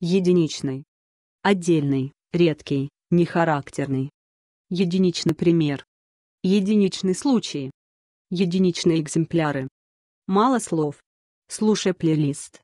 единичный, отдельный, редкий, нехарактерный, единичный пример, единичный случай, единичные экземпляры. Мало слов. Слушай плейлист.